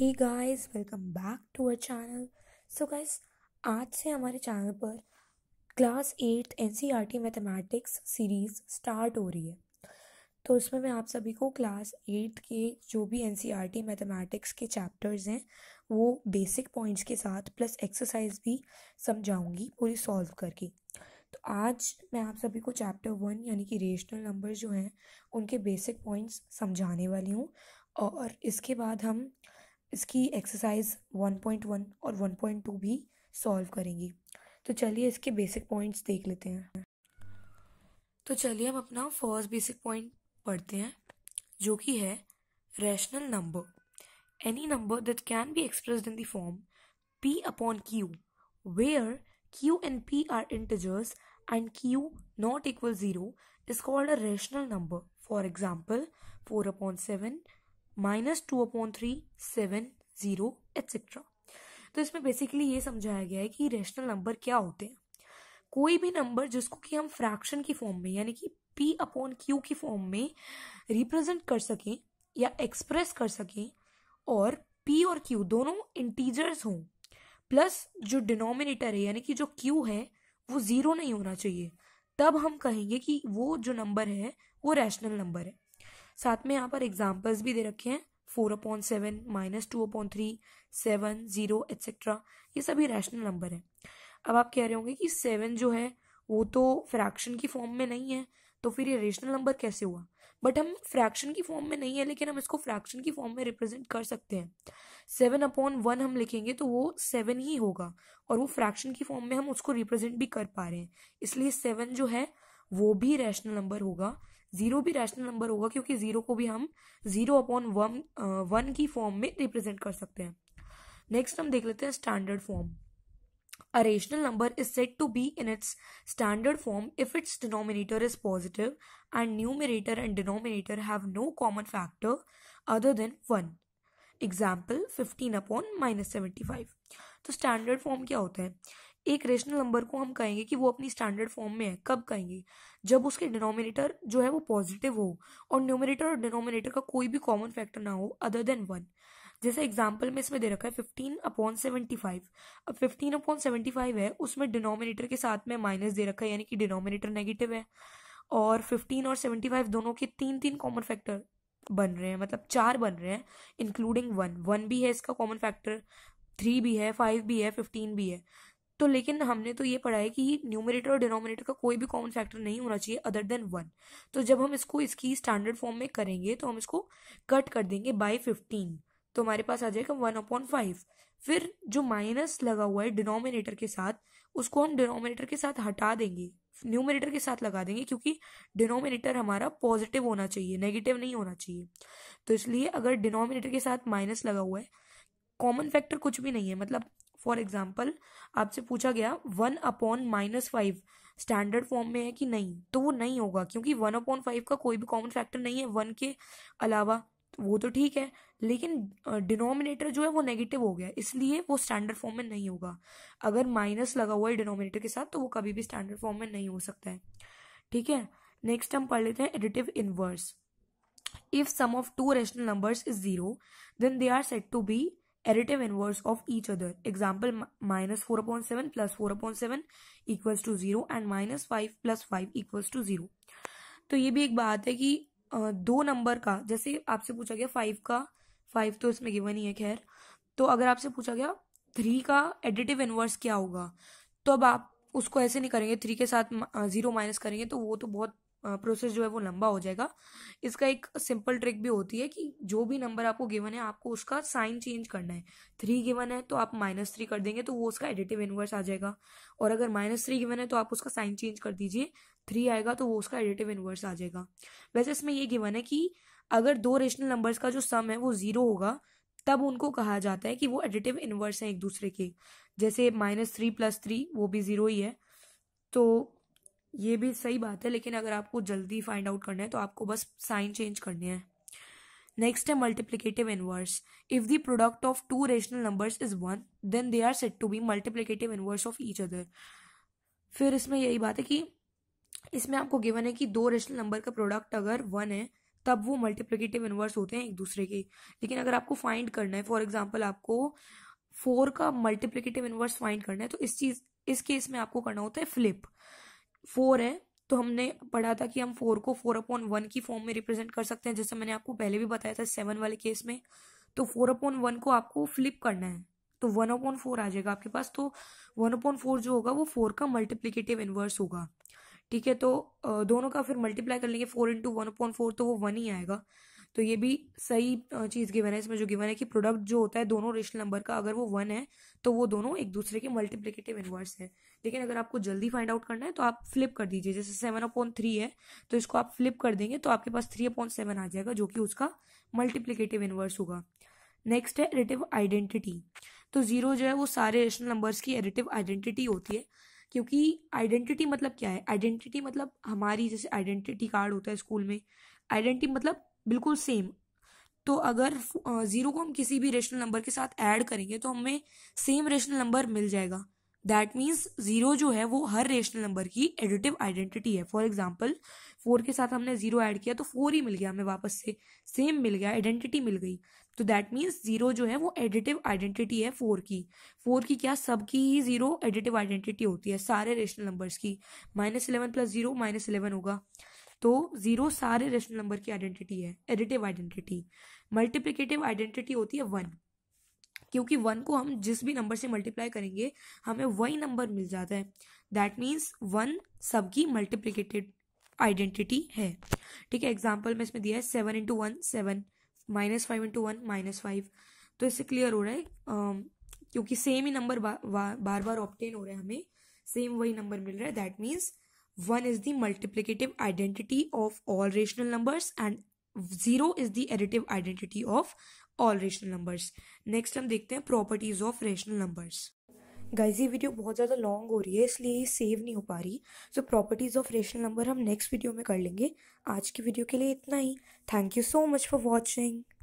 Hey guys welcome back to our channel so guys आज से हमारे चैनल पर क्लास एट्थ एन मैथमेटिक्स सीरीज़ स्टार्ट हो रही है तो उसमें मैं आप सभी को क्लास एट्थ के जो भी एन मैथमेटिक्स e के चैप्टर्स हैं वो बेसिक पॉइंट्स के साथ प्लस एक्सरसाइज भी समझाऊंगी पूरी सॉल्व करके तो आज मैं आप सभी को चैप्टर वन यानी कि रेशनल नंबर जो हैं उनके बेसिक पॉइंट्स समझाने वाली हूँ और इसके बाद हम इसकी एक्सरसाइज 1.1 और 1.2 भी सॉल्व करेंगी तो चलिए इसके बेसिक पॉइंट्स देख लेते हैं तो चलिए हम अपना फर्स्ट बेसिक पॉइंट पढ़ते हैं जो कि है rational number any number that can be express in the form p upon Q where q and p are integers and q not equal 0 is called a rational number for example 4 upon minus two upon three seven zero etcetera तो इसमें basically ये समझाया गया है कि rational number क्या होते हैं कोई भी नंबर जिसको कि हम फ्रैक्शन की फॉर्म में यानी कि पी अपॉन क्यू की फॉर्म में रिप्रेजेंट कर सकें या एक्सप्रेस कर सकें और पी और क्यू दोनों इंटीजर्स हों प्लस जो डिनोमिनेटर है यानी कि जो क्यू है वो ज़ीरो नहीं होना चाहिए तब हम कहेंगे कि वो जो नंबर है वो रैशनल नंबर है साथ में यहाँ पर एग्जाम्पल्स भी दे रखे हैं four upon seven minus two upon three seven zero etcetera ये सभी रैशनल नंबर हैं अब आप कह रहे होंगे कि सेवन जो है वो तो फ्रैक्शन की फॉर्म में नहीं है तो फिर ये रेशनल नंबर कैसे हुआ बट हम फ्रैक्शन की फॉर्म में नहीं है लेकिन हम इसको फ्रैक्शन की फॉर्म में रिप्रेजेंट कर सकते हैं सेवन अपॉन वन हम लिखेंगे तो वो सेवन ही होगा और वो फ्रैक्शन की फॉर्म में हम उसको रिप्रेजेंट भी कर पा रहे हैं इसलिए सेवन जो है वो भी रैशनल नंबर होगा जीरो भी रैशनल नंबर होगा क्योंकि जीरो को भी हम जीरो अपॉन वन वन की फॉर्म में रिप्रेजेंट कर सकते हैं नेक्स्ट हम देख लेते हैं standard form A rational number is said to be in its standard form if its denominator is positive and numerator and denominator have no common factor other than 1. Example 15 upon minus 75. तो standard form क्या होता है एक rational number को हम कहेंगे कि वो अपनी स्टैंडर्ड फॉर्म में है कब कहेंगे जब उसके डिनोमिनेटर जो है वो पॉजिटिव हो और न्यूमिनेटर और डिनोमिनेटर का कोई भी कॉमन फैक्टर ना हो अदर देन वन जैसे एग्जाम्पल में इसमें दे रखा है फिफ्टीन अपॉन सेवेंटी फाइव अब फिफ्टीन अपॉन सेवेंटी फाइव है उसमें डिनोमिनेटर के साथ में माइनस दे रखा है यानी कि डिनोमिनेटर नेगेटिव है और फिफ्टीन और सेवेंटी फाइव दोनों के तीन तीन कॉमन फैक्टर बन रहे हैं मतलब चार बन रहे हैं इंक्लूडिंग वन वन भी है इसका कॉमन फैक्टर थ्री भी है फाइव भी है फिफ्टीन भी है तो लेकिन हमने तो ये पढ़ा है कि न्यूमिनेटर और डिनोमिनेटर का कोई भी कॉमन फैक्टर नहीं होना चाहिए अदर देन वन तो जब हम इसको इसकी स्टैंडर्ड फॉर्म में करेंगे तो हम इसको कट कर देंगे बाई फिफ्टीन तो हमारे पास आ जाएगा वन अपॉन फाइव फिर जो माइनस लगा हुआ है डिनोमिनेटर के साथ उसको हम डिनोमिनेटर के साथ हटा देंगे न्यूमिनेटर के साथ लगा देंगे क्योंकि डिनोमिनेटर हमारा पॉजिटिव होना चाहिए नेगेटिव नहीं होना चाहिए तो इसलिए अगर डिनोमिनेटर के साथ माइनस लगा हुआ है कॉमन फैक्टर कुछ भी नहीं है मतलब फॉर एग्जाम्पल आपसे पूछा गया one upon minus five standard form में है कि नहीं तो वो नहीं होगा क्योंकि वन अपॉन फाइव का कोई भी कॉमन फैक्टर नहीं है वन के अलावा तो वो तो ठीक है लेकिन डिनोमिनेटर जो है वो नेगेटिव हो गया इसलिए वो स्टैंडर्ड फॉर्म में नहीं होगा अगर माइनस लगा हुआ है डिनोमिनेटर के साथ तो वो कभी भी स्टैंडर्ड फॉर्म में नहीं हो सकता है ठीक है नेक्स्ट हम पढ़ लेते हैं additive inverse if sum of two rational numbers is zero then they are set to be additive inverse of each other. Example minus 4 upon 7 plus 4 upon 7 equals to 0 and minus 5 plus 5 equals to 0. तो ये भी एक बात है कि दो number का जैसे आपसे पूछा गया फाइव का फाइव तो इसमें गिवन ही है खैर तो अगर आपसे पूछा गया थ्री का एडिटिव इनवर्स क्या होगा तो अब आप उसको ऐसे नहीं करेंगे थ्री के साथ जीरो माइनस करेंगे तो वो तो बहुत प्रोसेस जो है वो लंबा हो जाएगा इसका एक सिंपल ट्रिक भी होती है कि जो भी नंबर आपको गिवन है आपको उसका साइन चेंज करना है थ्री गिवन है तो आप माइनस थ्री कर देंगे तो वो उसका एडिटिव इन्वर्स आ जाएगा और अगर माइनस थ्री गिवन है तो आप उसका साइन चेंज कर दीजिए थ्री आएगा तो वो उसका एडिटिव इन्वर्स आ जाएगा वैसे इसमें ये गिवन है कि अगर दो रेशनल नंबर्स का जो सम है वो जीरो होगा तब उनको कहा जाता है कि वो एडिटिव इन्वर्स हैं एक दूसरे के जैसे माइनस थ्री प्लस थ्री वो भी जीरो ही है तो ये भी सही बात है लेकिन अगर आपको जल्दी फाइंड आउट करना है तो आपको बस साइन चेंज करने हैं नेक्स्ट है multiplicative inverse if the product of two rational numbers is one then they are set to be multiplicative inverse of each other फिर इसमें यही बात है कि इसमें आपको गिवन है कि दो रेशनल नंबर का प्रोडक्ट अगर वन है तब वो मल्टीप्लीकेटिव इनवर्स होते हैं एक दूसरे के लेकिन अगर आपको फाइंड करना है फॉर एग्जाम्पल आपको फोर का मल्टीप्लीकेटिव इनवर्स फाइंड करना है तो इस चीज इस केस में आपको करना होता है फ्लिप फोर है तो हमने पढ़ा था कि हम फोर को फोर अपॉन वन की फॉर्म में रिप्रेजेंट कर सकते हैं जैसे मैंने आपको पहले भी बताया था सेवन वाले केस में तो फोर अपॉन वन को आपको फ्लिप करना है तो वन अपॉन फोर आ जाएगा आपके पास तो वन अपॉन फोर जो होगा वो फोर का मल्टीप्लीकेटिव इन्वर्स होगा ठीक है तो दोनों का फिर मल्टीप्लाई कर लेंगे four into one upon four तो वो वन ही आएगा तो ये भी सही चीज़ गिवन है इसमें जो गिवन है कि प्रोडक्ट जो होता है दोनों रेशनल नंबर का अगर वो वन है तो वो दोनों एक दूसरे के मल्टीप्लीकेटिव इन्वर्स है लेकिन अगर आपको जल्दी फाइंड आउट करना है तो आप फ्लिप कर दीजिए जैसे सेवन अपॉन थ्री है तो इसको आप फ्लिप कर देंगे तो आपके पास थ्री अपॉन सेवन आ जाएगा जो कि उसका मल्टीप्लीकेटिव इन्वर्स होगा नेक्स्ट है एडिटिव आइडेंटिटी तो जीरो जो है वो सारे रेशनल नंबर्स की एडिटिव आइडेंटिटी होती है क्योंकि आइडेंटिटी मतलब क्या है आइडेंटिटी मतलब हमारी जैसे आइडेंटिटी कार्ड होता है स्कूल में आइडेंटिटी मतलब बिल्कुल सेम तो अगर ज़ीरो को हम किसी भी रेशनल नंबर के साथ ऐड करेंगे तो हमें सेम रेशनल नंबर मिल जाएगा दैट मीन्स ज़ीरो जो है वो हर रेशनल नंबर की एडिटिव आइडेंटिटी है फॉर एग्जाम्पल फोर के साथ हमने ज़ीरो ऐड किया तो फोर ही मिल गया हमें वापस से सेम मिल गया आइडेंटिटी मिल गई तो दैट मीन्स ज़ीरो जो है वो एडिटिव आइडेंटिटी है फोर की फोर की क्या सबकी ही ज़ीरो एडिटिव आइडेंटिटी होती है सारे रेशनल नंबर्स की minus eleven plus zero minus eleven होगा तो जीरो सारे रेशनल नंबर की आइडेंटिटी है एडिटिव आइडेंटिटी मल्टीप्लीकेटिव आइडेंटिटी होती है वन क्योंकि वन को हम जिस भी नंबर से मल्टीप्लाई करेंगे हमें वही नंबर मिल जाता है दैट मीन्स वन सबकी मल्टीप्लीकेटिव आइडेंटिटी है ठीक है एग्जाम्पल में इसमें दिया है seven into one seven minus five into one minus five तो इससे क्लियर हो रहा है um, क्योंकि सेम ही नंबर बा, बा, बार बार ऑप्टेन हो रहा है हमें सेम वही नंबर मिल रहा है that means one is the multiplicative identity of all rational numbers and zero is the additive identity of all rational numbers next हम देखते हैं properties of rational numbers guys ये वीडियो बहुत ज़्यादा लॉन्ग हो रही है इसलिए ये सेव नहीं हो पा रही so properties of rational number हम नेक्स्ट वीडियो में कर लेंगे आज की वीडियो के लिए इतना ही thank you so much for watching